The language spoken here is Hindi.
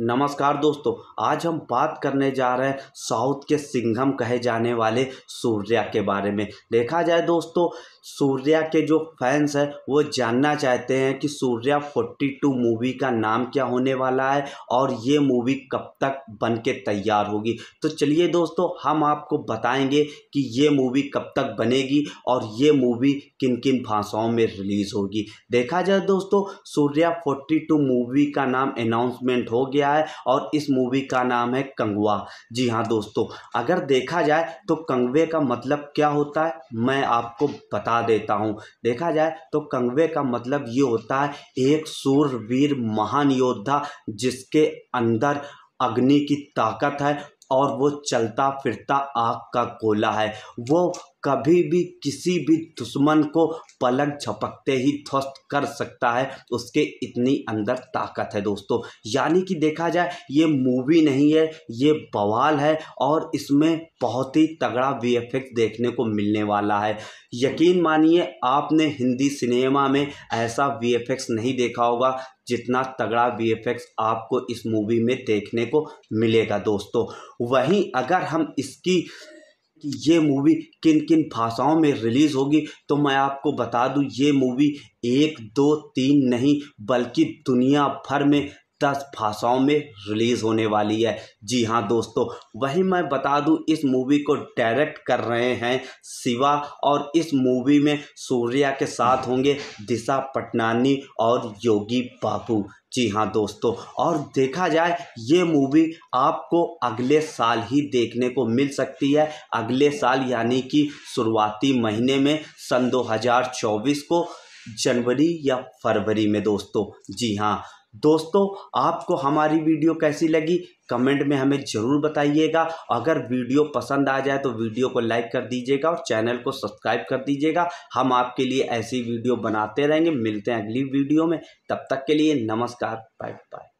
नमस्कार दोस्तों आज हम बात करने जा रहे हैं साउथ के सिंघम कहे जाने वाले सूर्या के बारे में देखा जाए दोस्तों सूर्या के जो फैंस हैं वो जानना चाहते हैं कि सूर्या 42 मूवी का नाम क्या होने वाला है और ये मूवी कब तक बन के तैयार होगी तो चलिए दोस्तों हम आपको बताएंगे कि ये मूवी कब तक बनेगी और ये मूवी किन किन भाषाओं में रिलीज़ होगी देखा जाए दोस्तों सूर्या फोर्टी मूवी का नाम अनाउंसमेंट हो गया किया है और इस मूवी का नाम है कंगवा जी हाँ दोस्तों अगर देखा जाए तो कंगवे का मतलब क्या होता है मैं आपको बता देता हूँ देखा जाए तो कंगवे का मतलब ये होता है एक सूरवीर महान योद्धा जिसके अंदर अग्नि की ताकत है और वो चलता फिरता आग का गोला है वो कभी भी किसी भी दुश्मन को पलक झपकते ही ध्वस्त कर सकता है उसके इतनी अंदर ताकत है दोस्तों यानी कि देखा जाए ये मूवी नहीं है ये बवाल है और इसमें बहुत ही तगड़ा वी देखने को मिलने वाला है यकीन मानिए आपने हिंदी सिनेमा में ऐसा वी नहीं देखा होगा जितना तगड़ा वी आपको इस मूवी में देखने को मिलेगा दोस्तों वहीं अगर हम इसकी कि ये मूवी किन किन भाषाओं में रिलीज़ होगी तो मैं आपको बता दूं ये मूवी एक दो तीन नहीं बल्कि दुनिया भर में दस भाषाओं में रिलीज़ होने वाली है जी हाँ दोस्तों वही मैं बता दूं इस मूवी को डायरेक्ट कर रहे हैं शिवा और इस मूवी में सूर्या के साथ होंगे दिशा पटनानी और योगी बाबू जी हाँ दोस्तों और देखा जाए ये मूवी आपको अगले साल ही देखने को मिल सकती है अगले साल यानी कि शुरुआती महीने में सन 2024 को जनवरी या फरवरी में दोस्तों जी हाँ दोस्तों आपको हमारी वीडियो कैसी लगी कमेंट में हमें ज़रूर बताइएगा अगर वीडियो पसंद आ जाए तो वीडियो को लाइक कर दीजिएगा और चैनल को सब्सक्राइब कर दीजिएगा हम आपके लिए ऐसी वीडियो बनाते रहेंगे मिलते हैं अगली वीडियो में तब तक के लिए नमस्कार बाय बाय